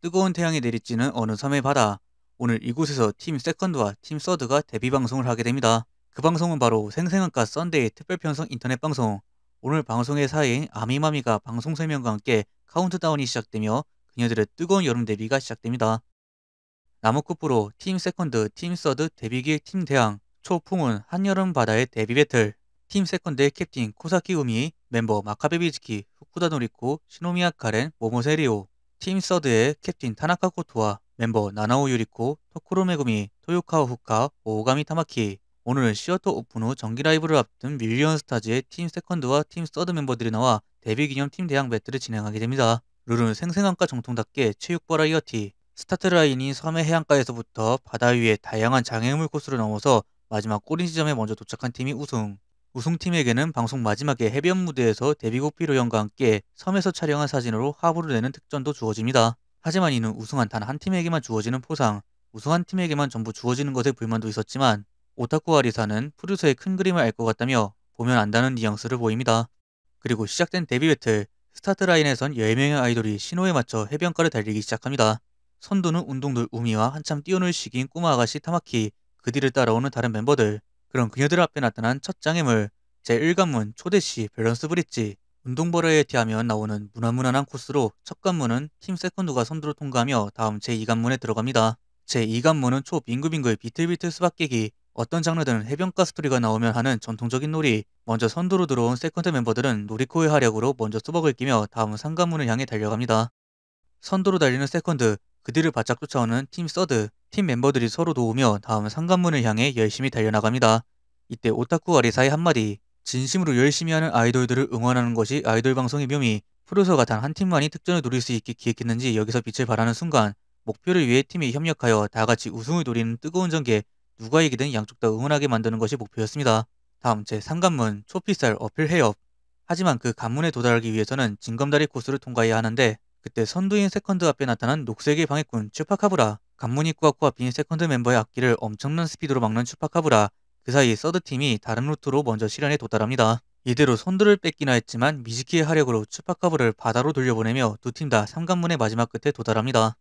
뜨거운 태양이 내리쬐는 어느 섬의 바다. 오늘 이곳에서 팀 세컨드와 팀 서드가 데뷔 방송을 하게 됩니다. 그 방송은 바로 생생한가 썬데이 특별 편성 인터넷 방송. 오늘 방송의 사인 아미마미가 방송 설명과 함께 카운트다운이 시작되며 그녀들의 뜨거운 여름 데뷔가 시작됩니다. 나무쿠프로 팀 세컨드, 팀 서드, 데뷔기획 팀 대항, 초풍은 한여름 바다의 데뷔 배틀. 팀 세컨드의 캡틴 코사키 우미, 멤버 마카베비즈키, 후쿠다 노리코, 시노미아 카렌, 모모세리오. 팀 서드의 캡틴 타나카 코토와 멤버 나나오 유리코, 토쿠로 메구미, 토요카와 후카, 오가미 오 타마키. 오늘은 시어터 오픈 후 정기 라이브를 앞둔 밀리언 스타즈의 팀 세컨드와 팀 서드 멤버들이 나와 데뷔 기념 팀 대항 배틀을 진행하게 됩니다. 룰은 생생한과 정통답게 체육 버라이어티, 스타트 라인이 섬의 해안가에서부터 바다 위에 다양한 장애물 코스를 넘어서 마지막 꼬린 지점에 먼저 도착한 팀이 우승. 우승팀에게는 방송 마지막에 해변 무대에서 데뷔곡 비로연과 함께 섬에서 촬영한 사진으로 화보를 내는 특전도 주어집니다. 하지만 이는 우승한 단 한 팀에게만 주어지는 포상, 우승한 팀에게만 전부 주어지는 것에 불만도 있었지만 오타쿠 아리사는 푸르서의 큰 그림을 알 것 같다며 보면 안다는 뉘앙스를 보입니다. 그리고 시작된 데뷔 배틀, 스타트 라인에선 10명의 아이돌이 신호에 맞춰 해변가를 달리기 시작합니다. 선두는 운동돌 우미와 한참 뛰어놀 시기인 꼬마 아가씨 타마키, 그 뒤를 따라오는 다른 멤버들, 그런 그녀들 앞에 나타난 첫 장애물 제1관문 초대시 밸런스 브릿지 운동버러에 대하면 나오는 무난무난한 코스로 첫 관문은 팀 세컨드가 선두로 통과하며 다음 제2관문에 들어갑니다. 제2관문은 초빙글빙글 비틀비틀 수박깨기 어떤 장르든 해변가 스토리가 나오면 하는 전통적인 놀이 먼저 선두로 들어온 세컨드 멤버들은 놀이코의 활약으로 먼저 수박을 끼며 다음 상관문을 향해 달려갑니다. 선두로 달리는 세컨드 그들을 바짝 쫓아오는 팀 서드, 팀 멤버들이 서로 도우며 다음 상관문을 향해 열심히 달려나갑니다. 이때 오타쿠 아리사의 한마디, 진심으로 열심히 하는 아이돌들을 응원하는 것이 아이돌 방송의 묘미, 프로서가 단 한 팀만이 특전을 노릴 수 있게 기획했는지 여기서 빛을 발하는 순간 목표를 위해 팀이 협력하여 다같이 우승을 노리는 뜨거운 전개 누가 이기든 양쪽 다 응원하게 만드는 것이 목표였습니다. 다음 제3관문 초피살 어필 해협 하지만 그 관문에 도달하기 위해서는 진검다리 코스를 통과해야 하는데 그때 선두인 세컨드 앞에 나타난 녹색의 방해꾼 추파카브라 간문 이꾸와꾸앞빈 세컨드 멤버의 악기를 엄청난 스피드로 막는 추파카브라그 사이 서드팀이 다른 루트로 먼저 실현에 도달합니다. 이대로 선두를 뺏기나 했지만 미즈키의 하력으로 추파카브를 바다로 돌려보내며 두 팀 다 상관문의 마지막 끝에 도달합니다.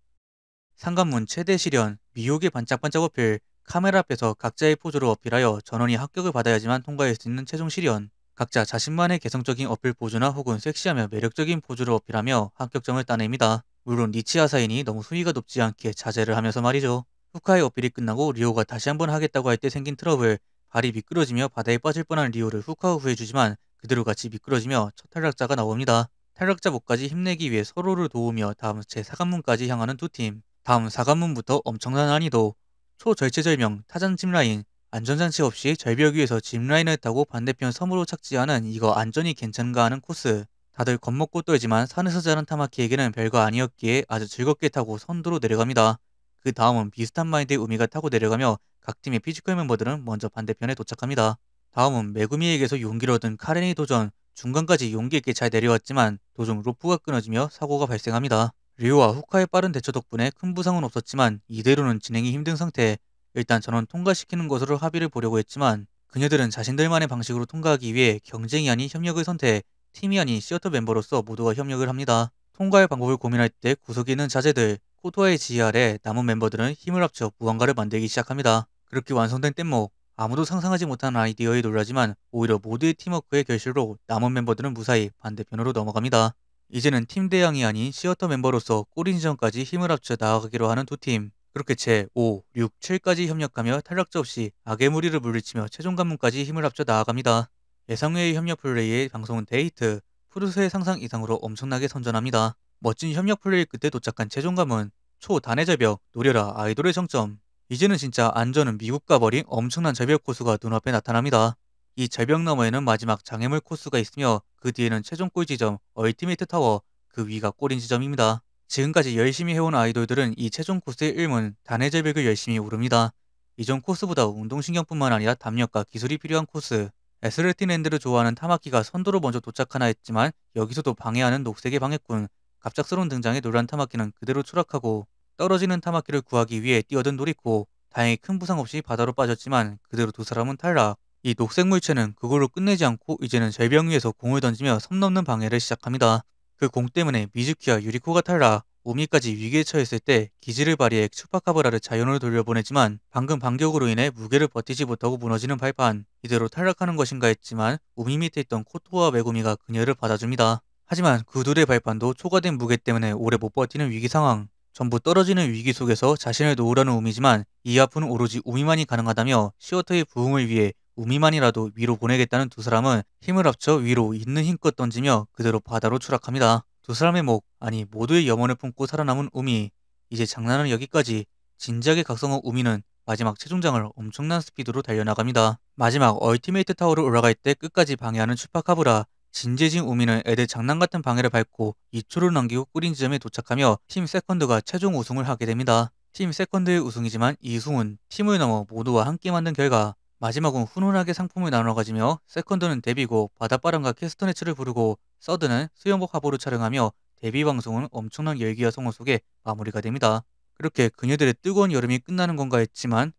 상관문 최대 실현, 미혹의 반짝반짝 어필, 카메라 앞에서 각자의 포즈로 어필하여 전원이 합격을 받아야지만 통과할 수 있는 최종 실현, 각자 자신만의 개성적인 어필 포즈나 혹은 섹시하며 매력적인 포즈를 어필하며 합격점을 따냅니다. 물론 니치 아사인이 너무 수위가 높지 않게 자제를 하면서 말이죠. 후카의 어필이 끝나고 리오가 다시 한번 하겠다고 할 때 생긴 트러블, 발이 미끄러지며 바다에 빠질 뻔한 리오를 후카 후해주지만 그대로 같이 미끄러지며 첫 탈락자가 나옵니다. 탈락자 목까지 힘내기 위해 서로를 도우며 다음 제4관문까지 향하는 두 팀. 다음 4관문부터 엄청난 난이도, 초절체절명, 타잔침 라인, 안전장치 없이 절벽 위에서 짚라인을 타고 반대편 섬으로 착지하는 이거 안전이 괜찮가 하는 코스. 다들 겁먹고 떨지만 산에서 자란 타마키에게는 별거 아니었기에 아주 즐겁게 타고 선두로 내려갑니다. 그 다음은 비슷한 마인드의 우미가 타고 내려가며 각 팀의 피지컬 멤버들은 먼저 반대편에 도착합니다. 다음은 메구미에게서 용기를 얻은 카렌이 도전, 중간까지 용기 있게 잘 내려왔지만 도중 로프가 끊어지며 사고가 발생합니다. 리오와 후카의 빠른 대처 덕분에 큰 부상은 없었지만 이대로는 진행이 힘든 상태 일단 저는 통과시키는 것으로 합의를 보려고 했지만 그녀들은 자신들만의 방식으로 통과하기 위해 경쟁이 아닌 협력을 선택해 팀이 아닌 시어터 멤버로서 모두가 협력을 합니다. 통과의 방법을 고민할 때 구석에 있는 자재들, 코토아의 지휘 아래 남은 멤버들은 힘을 합쳐 무언가를 만들기 시작합니다. 그렇게 완성된 뗏목, 아무도 상상하지 못한 아이디어에 놀라지만 오히려 모두의 팀워크의 결실로 남은 멤버들은 무사히 반대편으로 넘어갑니다. 이제는 팀 대항이 아닌 시어터 멤버로서 꼬린 지점까지 힘을 합쳐 나아가기로 하는 두 팀. 그렇게 제 5, 6, 7까지 협력하며 탈락자 없이 악의 무리를 물리치며 최종 관문까지 힘을 합쳐 나아갑니다. 예상외의 협력 플레이의 방송은 데이트, 푸르스의 상상 이상으로 엄청나게 선전합니다. 멋진 협력 플레이 끝에 도착한 최종 관문, 초단의 절벽, 노려라 아이돌의 정점. 이제는 진짜 안전은 미국과 버린 엄청난 절벽 코스가 눈앞에 나타납니다. 이 절벽 너머에는 마지막 장애물 코스가 있으며 그 뒤에는 최종 골 지점, 얼티메이트 타워, 그 위가 꼬린 지점입니다. 지금까지 열심히 해온 아이돌들은 이 최종 코스의 일문 단해제벽을 열심히 오릅니다. 이전 코스보다 운동신경뿐만 아니라 담력과 기술이 필요한 코스, 에스레틴랜드를 좋아하는 타마키가 선두로 먼저 도착하나 했지만 여기서도 방해하는 녹색의 방해꾼, 갑작스러운 등장에 놀란 타마키는 그대로 추락하고 떨어지는 타마키를 구하기 위해 뛰어든 노리코, 다행히 큰 부상 없이 바다로 빠졌지만 그대로 두 사람은 탈락. 이 녹색 물체는 그걸로 끝내지 않고 이제는 절벽 위에서 공을 던지며 섬 넘는 방해를 시작합니다. 그공 때문에 미즈키와 유리코가 탈라 우미까지 위기에 처했을 때 기지를 발휘해 추파카브라를 자연으로 돌려보내지만 방금 반격으로 인해 무게를 버티지 못하고 무너지는 발판 이대로 탈락하는 것인가 했지만 우미 밑에 있던 코토와 메구미가 그녀를 받아줍니다. 하지만 그 둘의 발판도 초과된 무게 때문에 오래 못 버티는 위기 상황 전부 떨어지는 위기 속에서 자신을 놓으라는 우미지만 이 아픈 오로지 우미만이 가능하다며 시어터의 부흥을 위해 우미만이라도 위로 보내겠다는 두 사람은 힘을 합쳐 위로 있는 힘껏 던지며 그대로 바다로 추락합니다. 두 사람의 목, 아니 모두의 염원을 품고 살아남은 우미. 이제 장난은 여기까지. 진지하게 각성한 우미는 마지막 최종장을 엄청난 스피드로 달려나갑니다. 마지막 얼티메이트 타워를 올라갈 때 끝까지 방해하는 추파카브라 진재진 우미는 애들 장난 같은 방해를 밟고 2초를 남기고 꾸린 지점에 도착하며 팀 세컨드가 최종 우승을 하게 됩니다. 팀 세컨드의 우승이지만 이 우승은 팀을 넘어 모두와 함께 만든 결과 마지막은 훈훈하게 상품을 나눠 가지며 세컨드는 데뷔고 바닷바람과 캐스터네츠를 부르고 서드는 수영복 화보로 촬영하며 데뷔 방송은 엄청난 열기와 성호 속에 마무리가 됩니다. 그렇게 그녀들의 뜨거운 여름이 끝나는 건가 했지만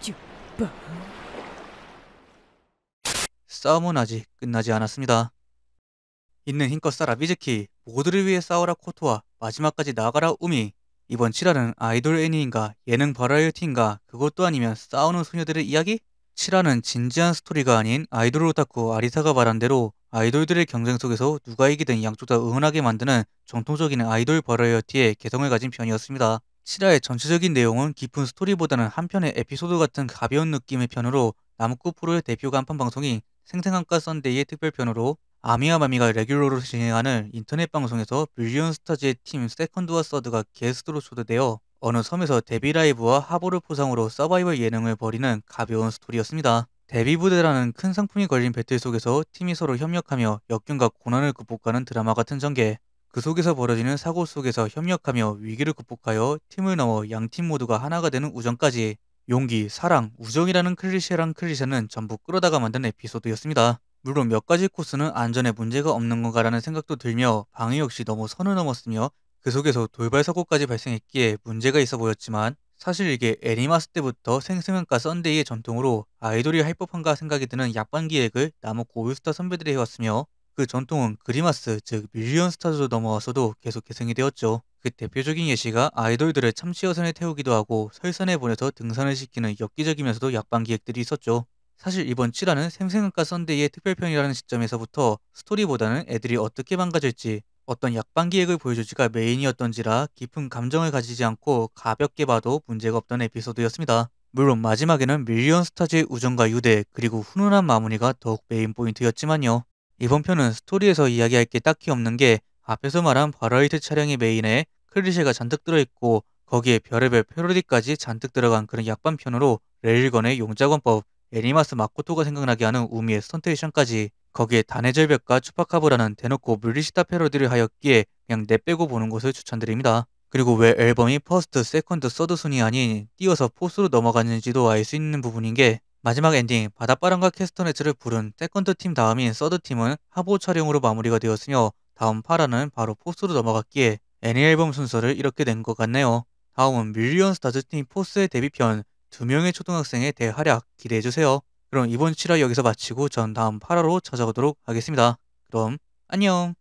죽방 싸움은 아직 끝나지 않았습니다. 있는 힘껏 싸라 미즈키, 모두를 위해 싸워라 코토와 마지막까지 나가라 우미. 이번 7화는 아이돌 애니인가 예능 버라이어티인가 그것도 아니면 싸우는 소녀들의 이야기? 7화는 진지한 스토리가 아닌 아이돌 오타쿠 아리사가 말한 대로 아이돌들의 경쟁 속에서 누가 이기든 양쪽 다 응원하게 만드는 정통적인 아이돌 버라이어티의 개성을 가진 편이었습니다. 7화의 전체적인 내용은 깊은 스토리보다는 한편의 에피소드 같은 가벼운 느낌의 편으로 나무꾸 프로의 대표 간판 방송이 생생한가 썬데이의 특별편으로 아미와 마미가 레귤러로 진행하는 인터넷 방송에서 밀리언 스타즈의 팀 세컨드와 서드가 게스트로 초대되어 어느 섬에서 데뷔 라이브와 하보를 포상으로 서바이벌 예능을 벌이는 가벼운 스토리였습니다. 데뷔 부대라는 큰 상품이 걸린 배틀 속에서 팀이 서로 협력하며 역경과 고난을 극복하는 드라마 같은 전개. 그 속에서 벌어지는 사고 속에서 협력하며 위기를 극복하여 팀을 넘어 양팀 모두가 하나가 되는 우정까지 용기, 사랑, 우정이라는 클리셰랑 클리셰는 전부 끌어다가 만든 에피소드였습니다. 물론 몇 가지 코스는 안전에 문제가 없는 건가라는 생각도 들며 방해 역시 너무 선을 넘었으며 그 속에서 돌발 사고까지 발생했기에 문제가 있어 보였지만 사실 이게 애니마스 때부터 생생한가 썬데이의 전통으로 아이돌이 할 법한가 생각이 드는 약반 기획을 나무 고유스타 선배들이 해왔으며 그 전통은 그리마스 즉 밀리언 스타즈로 넘어와서도 계속 계승이 되었죠. 그 대표적인 예시가 아이돌들을 참치어선에 태우기도 하고 설산에 보내서 등산을 시키는 엽기적이면서도 약방 기획들이 있었죠. 사실 이번 7화는 생생한과 썬데이의 특별편이라는 시점에서부터 스토리보다는 애들이 어떻게 망가질지 어떤 약방 기획을 보여줄지가 메인이었던지라 깊은 감정을 가지지 않고 가볍게 봐도 문제가 없던 에피소드였습니다. 물론 마지막에는 밀리언 스타즈의 우정과 유대 그리고 훈훈한 마무리가 더욱 메인 포인트였지만요. 이번 편은 스토리에서 이야기할 게 딱히 없는 게 앞에서 말한 바라이트 촬영의 메인에 클리셰가 잔뜩 들어있고 거기에 별의별 패러디까지 잔뜩 들어간 그런 약반 편으로 레일건의 용자권법, 애니마스 마코토가 생각나게 하는 우미의 스턴테이션까지 거기에 단해절벽과 추파카브라는 대놓고 물리시다 패러디를 하였기에 그냥 내빼고 보는 것을 추천드립니다. 그리고 왜 앨범이 퍼스트, 세컨드, 서드 순이 아닌 띄어서 포스로 넘어갔는지도 알 수 있는 부분인 게 마지막 엔딩 바닷바람과 캐스터네츠를 부른 세컨드 팀 다음인 서드 팀은 하보 촬영으로 마무리가 되었으며 다음 8화는 바로 포스로 넘어갔기에 애니 앨범 순서를 이렇게 된 것 같네요. 다음은 밀리언 스타즈 팀 포스의 데뷔편 두 명의 초등학생의 대활약 기대해주세요. 그럼 이번 7화 여기서 마치고 전 다음 8화로 찾아오도록 하겠습니다. 그럼 안녕!